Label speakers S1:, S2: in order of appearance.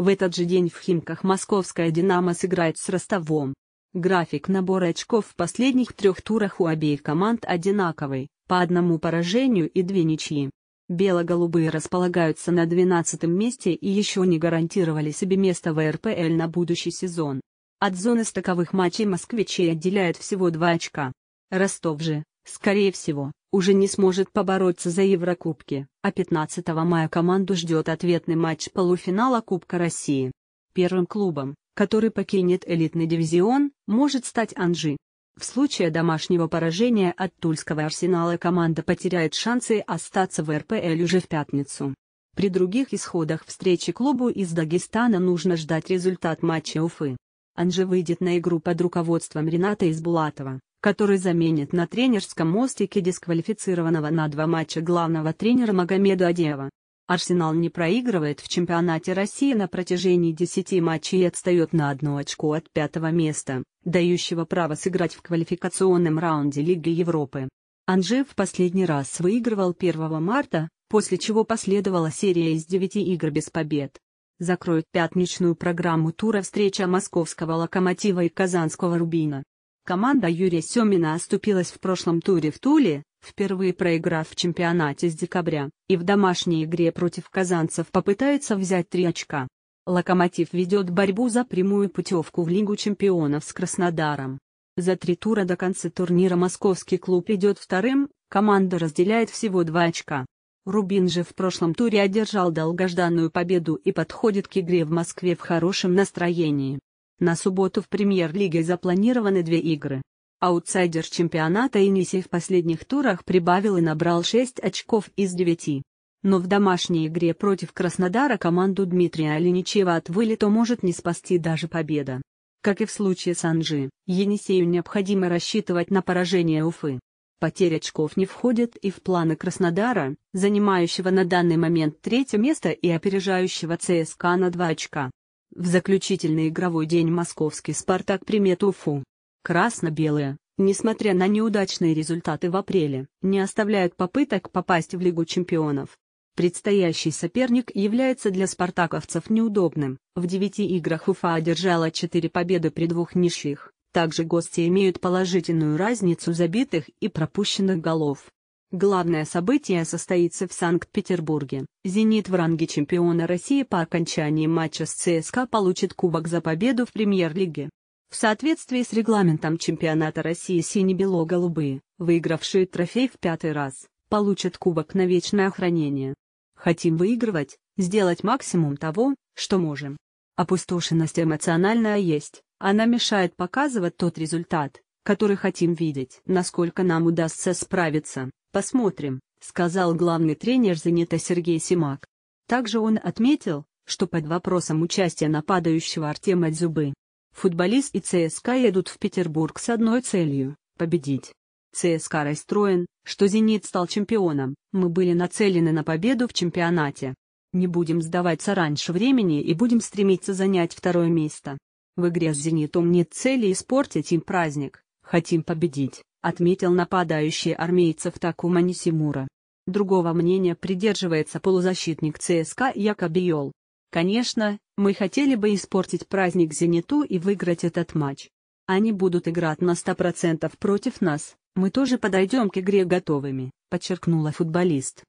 S1: В этот же день в Химках московская «Динамо» сыграет с Ростовом. График набора очков в последних трех турах у обеих команд одинаковый, по одному поражению и две ничьи. Бело-голубые располагаются на 12 месте и еще не гарантировали себе место в РПЛ на будущий сезон. От зоны стыковых матчей москвичей отделяют всего два очка. Ростов же, скорее всего, уже не сможет побороться за Еврокубки, а 15 мая команду ждет ответный матч полуфинала Кубка России. Первым клубом, который покинет элитный дивизион, может стать Анжи. В случае домашнего поражения от Тульского Арсенала команда потеряет шансы остаться в РПЛ уже в пятницу. При других исходах встречи клубу из Дагестана нужно ждать результат матча Уфы. Анжи выйдет на игру под руководством Рената Избулатова который заменит на тренерском мостике дисквалифицированного на два матча главного тренера Магомеда Адеева. Арсенал не проигрывает в чемпионате России на протяжении 10 матчей и отстает на одно очко от пятого места, дающего право сыграть в квалификационном раунде Лиги Европы. Анжи в последний раз выигрывал 1 марта, после чего последовала серия из 9 игр без побед. Закроют пятничную программу тура встреча московского «Локомотива» и казанского «Рубина». Команда Юрия Семина оступилась в прошлом туре в Туле, впервые проиграв в чемпионате с декабря, и в домашней игре против казанцев попытается взять три очка. «Локомотив» ведет борьбу за прямую путевку в Лигу чемпионов с Краснодаром. За три тура до конца турнира московский клуб идет вторым, команда разделяет всего два очка. Рубин же в прошлом туре одержал долгожданную победу и подходит к игре в Москве в хорошем настроении. На субботу в премьер-лиге запланированы две игры. Аутсайдер чемпионата Иниси в последних турах прибавил и набрал 6 очков из 9. Но в домашней игре против Краснодара команду Дмитрия Оленичева от вылета может не спасти даже победа. Как и в случае с Анжи, Енисею необходимо рассчитывать на поражение Уфы. Потеря очков не входит и в планы Краснодара, занимающего на данный момент третье место и опережающего ЦСКА на два очка. В заключительный игровой день московский «Спартак» примет Уфу. Красно-белые, несмотря на неудачные результаты в апреле, не оставляют попыток попасть в Лигу чемпионов. Предстоящий соперник является для спартаковцев неудобным. В девяти играх Уфа одержала четыре победы при двух ничьих. Также гости имеют положительную разницу забитых и пропущенных голов. Главное событие состоится в Санкт-Петербурге. «Зенит» в ранге чемпиона России по окончании матча с ЦСКА получит кубок за победу в премьер-лиге. В соответствии с регламентом чемпионата России сине-бело-голубые, выигравшие трофей в пятый раз, получат кубок на вечное хранение. Хотим выигрывать, сделать максимум того, что можем. Опустошенность эмоциональная есть, она мешает показывать тот результат, который хотим видеть, насколько нам удастся справиться. Посмотрим, сказал главный тренер «Зенита» Сергей Симак. Также он отметил, что под вопросом участия нападающего Артема Дзюбы. Футболист и ЦСКА едут в Петербург с одной целью – победить. ЦСКА расстроен, что «Зенит» стал чемпионом, мы были нацелены на победу в чемпионате. Не будем сдаваться раньше времени и будем стремиться занять второе место. В игре с «Зенитом» нет цели испортить им праздник, хотим победить отметил нападающий армейцев Такума Нисимура. Другого мнения придерживается полузащитник ЦСКА Якобиол. Конечно, мы хотели бы испортить праздник «Зениту» и выиграть этот матч. Они будут играть на 100% против нас, мы тоже подойдем к игре готовыми, подчеркнула футболист.